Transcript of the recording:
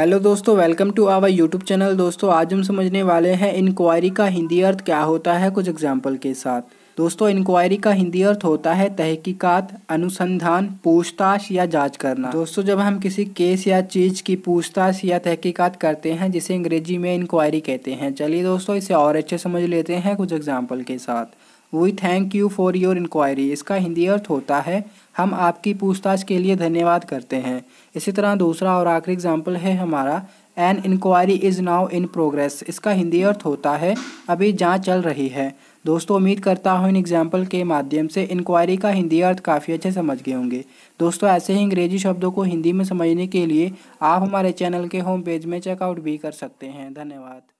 hello दोस्तों welcome to our YouTube channel दोस्तों आज हम समझने वाले हैं इंक्वायरी का हिंदी अर्थ क्या होता है कुछ एग्जाम्पल के साथ दोस्तों इंक्वायरी का हिंदी अर्थ होता है तहकीकात अनुसंधान पूछताछ या जांच करना दोस्तों जब हम किसी केस या चीज़ की पूछताछ या तहकीकात करते हैं जिसे अंग्रेजी में इंक्वायरी कहते हैं चलिए दोस्तों इसे और अच्छे समझ लेते हैं कुछ एग्जाम्पल के साथ we thank you for your inquiry इसका हिंदी अर्थ होता है हम आपकी पूछताछ के लिए धन्यवाद करते हैं इसी तरह दूसरा और आखिरी एग्जाम्पल है हमारा an inquiry is now in progress इसका हिंदी अर्थ होता है अभी जाँच चल रही है दोस्तों उम्मीद करता हूँ इन एग्जाम्पल के माध्यम से इंक्वायरी का हिंदी अर्थ काफ़ी अच्छे समझ गए होंगे दोस्तों ऐसे ही अंग्रेजी शब्दों को हिंदी में समझने के लिए आप हमारे चैनल के होम पेज में चेकआउट भी कर सकते हैं धन्यवाद